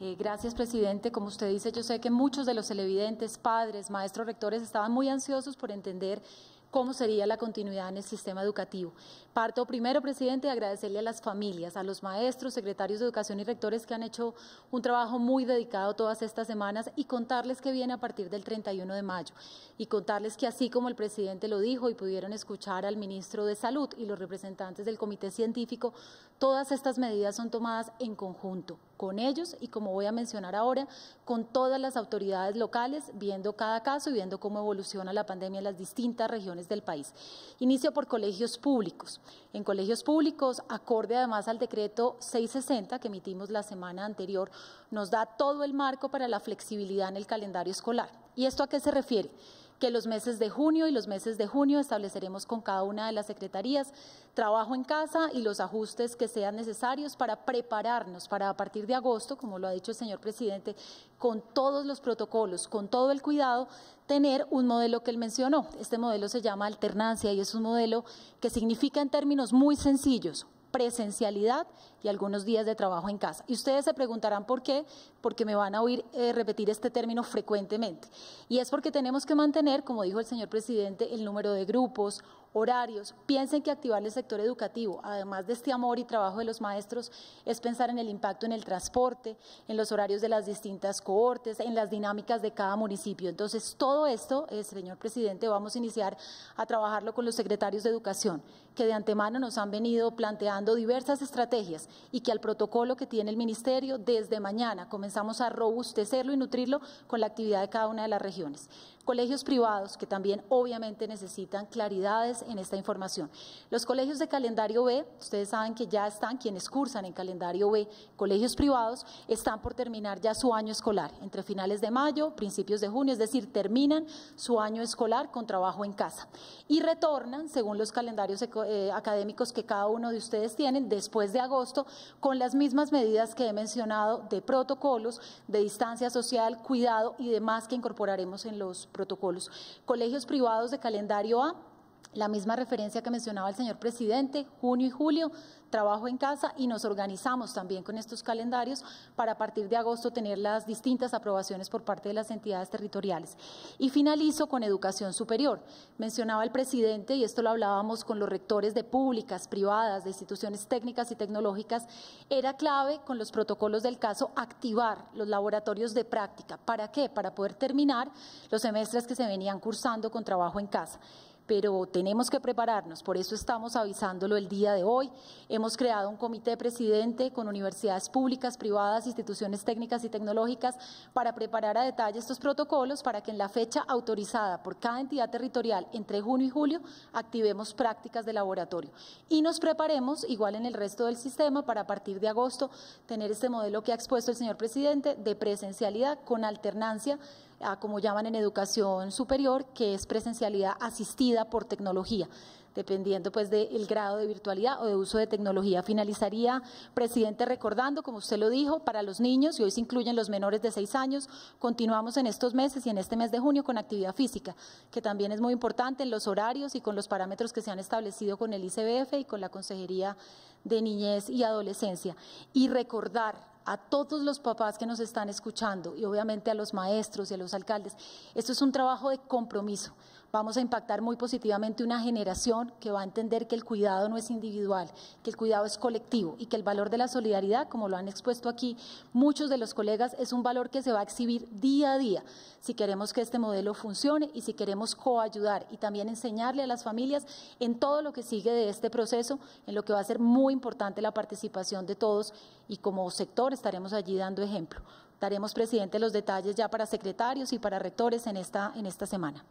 Eh, gracias, presidente. Como usted dice, yo sé que muchos de los televidentes, padres, maestros, rectores estaban muy ansiosos por entender cómo sería la continuidad en el sistema educativo. Parto primero, presidente, de agradecerle a las familias, a los maestros, secretarios de educación y rectores que han hecho un trabajo muy dedicado todas estas semanas y contarles que viene a partir del 31 de mayo y contarles que así como el presidente lo dijo y pudieron escuchar al ministro de Salud y los representantes del comité científico, todas estas medidas son tomadas en conjunto con ellos y, como voy a mencionar ahora, con todas las autoridades locales, viendo cada caso y viendo cómo evoluciona la pandemia en las distintas regiones del país. Inicio por colegios públicos. En colegios públicos, acorde además al decreto 660 que emitimos la semana anterior, nos da todo el marco para la flexibilidad en el calendario escolar. ¿Y esto a qué se refiere? que los meses de junio y los meses de junio estableceremos con cada una de las secretarías trabajo en casa y los ajustes que sean necesarios para prepararnos para a partir de agosto, como lo ha dicho el señor presidente, con todos los protocolos, con todo el cuidado, tener un modelo que él mencionó. Este modelo se llama alternancia y es un modelo que significa en términos muy sencillos presencialidad y algunos días de trabajo en casa. Y ustedes se preguntarán por qué, porque me van a oír eh, repetir este término frecuentemente. Y es porque tenemos que mantener, como dijo el señor presidente, el número de grupos, horarios. Piensen que activar el sector educativo, además de este amor y trabajo de los maestros, es pensar en el impacto en el transporte, en los horarios de las distintas cohortes, en las dinámicas de cada municipio. Entonces, todo esto, eh, señor presidente, vamos a iniciar a trabajarlo con los secretarios de educación, que de antemano nos han venido planteando diversas estrategias y que al protocolo que tiene el ministerio, desde mañana comenzamos a robustecerlo y nutrirlo con la actividad de cada una de las regiones. Colegios privados que también obviamente necesitan claridades en esta información. Los colegios de calendario B, ustedes saben que ya están, quienes cursan en calendario B, colegios privados, están por terminar ya su año escolar, entre finales de mayo, principios de junio, es decir, terminan su año escolar con trabajo en casa y retornan, según los calendarios eh, académicos que cada uno de ustedes tienen, después de agosto, con las mismas medidas que he mencionado de protocolos, de distancia social, cuidado y demás que incorporaremos en los protocolos. Colegios privados de calendario A, la misma referencia que mencionaba el señor presidente, junio y julio, trabajo en casa y nos organizamos también con estos calendarios para a partir de agosto tener las distintas aprobaciones por parte de las entidades territoriales. Y finalizo con educación superior. Mencionaba el presidente, y esto lo hablábamos con los rectores de públicas, privadas, de instituciones técnicas y tecnológicas, era clave con los protocolos del caso activar los laboratorios de práctica. ¿Para qué? Para poder terminar los semestres que se venían cursando con trabajo en casa pero tenemos que prepararnos, por eso estamos avisándolo el día de hoy. Hemos creado un comité presidente con universidades públicas, privadas, instituciones técnicas y tecnológicas para preparar a detalle estos protocolos para que en la fecha autorizada por cada entidad territorial entre junio y julio activemos prácticas de laboratorio y nos preparemos igual en el resto del sistema para a partir de agosto tener este modelo que ha expuesto el señor presidente de presencialidad con alternancia a como llaman en educación superior, que es presencialidad asistida por tecnología dependiendo pues del grado de virtualidad o de uso de tecnología. Finalizaría, presidente, recordando, como usted lo dijo, para los niños, y hoy se incluyen los menores de seis años, continuamos en estos meses y en este mes de junio con actividad física, que también es muy importante en los horarios y con los parámetros que se han establecido con el ICBF y con la Consejería de Niñez y Adolescencia. Y recordar a todos los papás que nos están escuchando y obviamente a los maestros y a los alcaldes. Esto es un trabajo de compromiso vamos a impactar muy positivamente una generación que va a entender que el cuidado no es individual, que el cuidado es colectivo y que el valor de la solidaridad, como lo han expuesto aquí muchos de los colegas, es un valor que se va a exhibir día a día si queremos que este modelo funcione y si queremos coayudar y también enseñarle a las familias en todo lo que sigue de este proceso, en lo que va a ser muy importante la participación de todos y como sector estaremos allí dando ejemplo. Daremos, presidente, los detalles ya para secretarios y para rectores en esta, en esta semana.